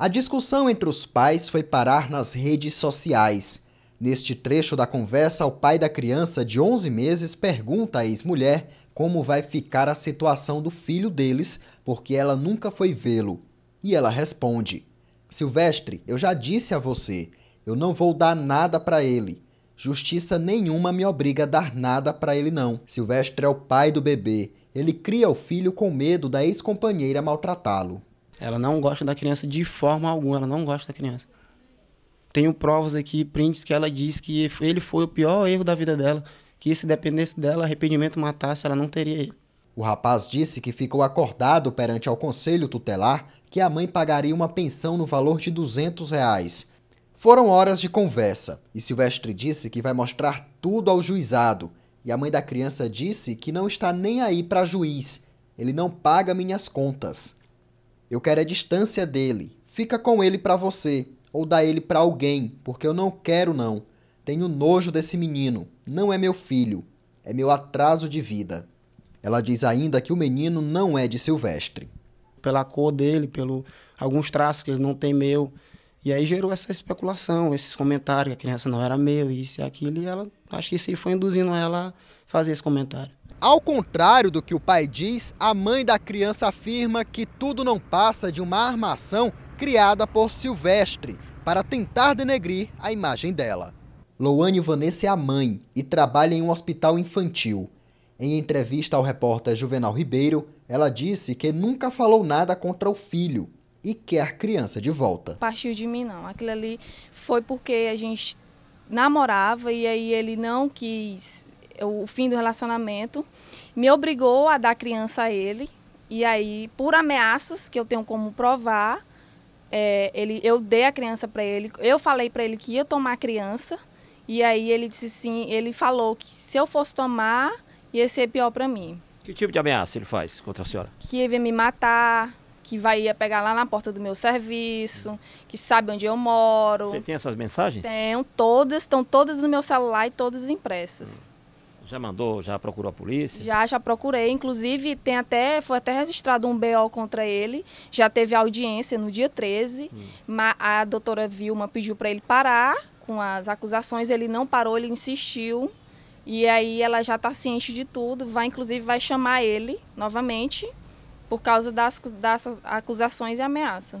A discussão entre os pais foi parar nas redes sociais. Neste trecho da conversa, o pai da criança de 11 meses pergunta à ex-mulher como vai ficar a situação do filho deles, porque ela nunca foi vê-lo. E ela responde: Silvestre, eu já disse a você, eu não vou dar nada para ele. Justiça nenhuma me obriga a dar nada para ele não. Silvestre é o pai do bebê. Ele cria o filho com medo da ex-companheira maltratá-lo. Ela não gosta da criança de forma alguma, ela não gosta da criança. Tenho provas aqui, prints que ela diz que ele foi o pior erro da vida dela, que se dependesse dela, arrependimento matasse, ela não teria ele. O rapaz disse que ficou acordado perante ao conselho tutelar que a mãe pagaria uma pensão no valor de 200 reais. Foram horas de conversa e Silvestre disse que vai mostrar tudo ao juizado. E a mãe da criança disse que não está nem aí para juiz, ele não paga minhas contas. Eu quero a distância dele. Fica com ele para você ou dá ele para alguém, porque eu não quero não. Tenho nojo desse menino. Não é meu filho. É meu atraso de vida. Ela diz ainda que o menino não é de Silvestre. Pela cor dele, pelo alguns traços que ele não tem meu. E aí gerou essa especulação, esses comentários que a criança não era meu, isso e aquilo, e ela acho que isso foi induzindo ela a fazer esse comentário. Ao contrário do que o pai diz, a mãe da criança afirma que tudo não passa de uma armação criada por Silvestre para tentar denegrir a imagem dela. Loane Vanessa é a mãe e trabalha em um hospital infantil. Em entrevista ao repórter Juvenal Ribeiro, ela disse que nunca falou nada contra o filho e quer a criança de volta. Partiu de mim, não. Aquilo ali foi porque a gente namorava e aí ele não quis o fim do relacionamento, me obrigou a dar criança a ele. E aí, por ameaças que eu tenho como provar, é, ele, eu dei a criança para ele. Eu falei para ele que ia tomar a criança. E aí ele disse sim, ele falou que se eu fosse tomar, ia ser pior para mim. Que tipo de ameaça ele faz contra a senhora? Que ia me matar, que vai ia pegar lá na porta do meu serviço, que sabe onde eu moro. Você tem essas mensagens? Tenho, todas, estão todas no meu celular e todas impressas. Hum. Já mandou, já procurou a polícia? Já, já procurei. Inclusive, tem até, foi até registrado um BO contra ele. Já teve audiência no dia 13. Hum. A doutora Vilma pediu para ele parar com as acusações. Ele não parou, ele insistiu. E aí ela já está ciente de tudo. Vai, inclusive, vai chamar ele novamente por causa das, das acusações e ameaça.